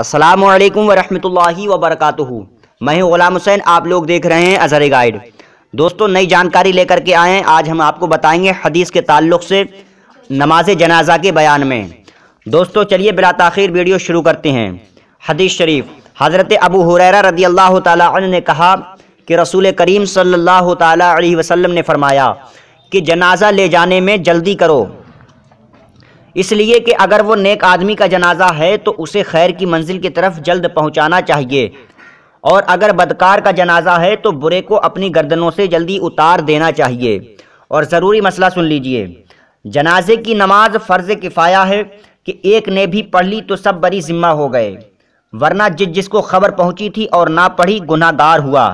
असलम वालेकुम वरहमतुल्लाहि मैं गुलाम हुसैन आप लोग देख रहे हैं अजहर गाइड दोस्तों नई जानकारी लेकर के आए हैं आज हम आपको बताएंगे हदीस के ताल्लुक से नमाज जनाजा के बयान में दोस्तों चलिए बिला तखिर वीडियो शुरू करते हैं हदीस शरीफ हज़रत अबू हुररा रदी अल्लाह तन ने कहा कि रसूल करीम सल्ला तसम ने फरमाया कि जनाजा ले जाने में जल्दी करो इसलिए कि अगर वो नेक आदमी का जनाजा है तो उसे खैर की मंजिल की तरफ जल्द पहुंचाना चाहिए और अगर बदकार का जनाजा है तो बुरे को अपनी गर्दनों से जल्दी उतार देना चाहिए और ज़रूरी मसला सुन लीजिए जनाजे की नमाज फ़र्ज़ किफ़ाया है कि एक ने भी पढ़ ली तो सब बड़ी ज़िम्मा हो गए वरना जिस जिसको खबर पहुंची थी और ना पढ़ी गुनागार हुआ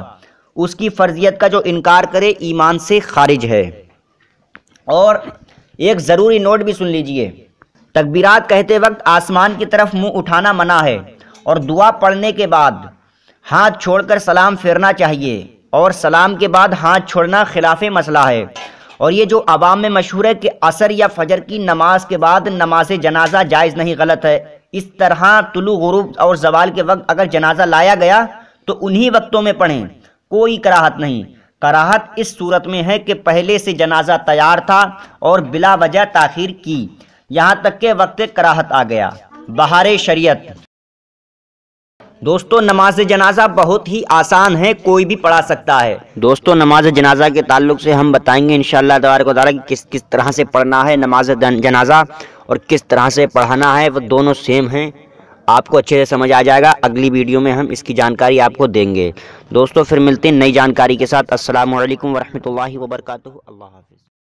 उसकी फ़र्जियत का जो इनकार करे ईमान से खारिज है और एक ज़रूरी नोट भी सुन लीजिए तकबीरात कहते वक्त आसमान की तरफ मुंह उठाना मना है और दुआ पढ़ने के बाद हाथ छोड़कर सलाम फेरना चाहिए और सलाम के बाद हाथ छोड़ना खिलाफ मसला है और ये जो आवाम में मशहूर है कि असर या फजर की नमाज के बाद नमाज जनाजा जायज़ नहीं गलत है इस तरह तुलु गुरूब और जवाल के वक्त अगर जनाजा लाया गया तो उन्हीं वक्तों में पढ़ें कोई कराहत नहीं कराहत इस सूरत में है कि पहले से जनाजा तैयार था और बिला वजह ताखिर की यहाँ तक के वक्त कराहत आ गया बहार शरीयत दोस्तों नमाज जनाजा बहुत ही आसान है कोई भी पढ़ा सकता है दोस्तों नमाज जनाजा के ताल्लुक से हम बताएंगे इन को वाली कि किस किस तरह से पढ़ना है नमाज जनाजा और किस तरह से पढ़ाना है वो दोनों सेम हैं आपको अच्छे से समझ आ जाएगा अगली वीडियो में हम इसकी जानकारी आपको देंगे दोस्तों फिर मिलते हैं नई जानकारी के साथ असल वरहमल वर्क अल्लाह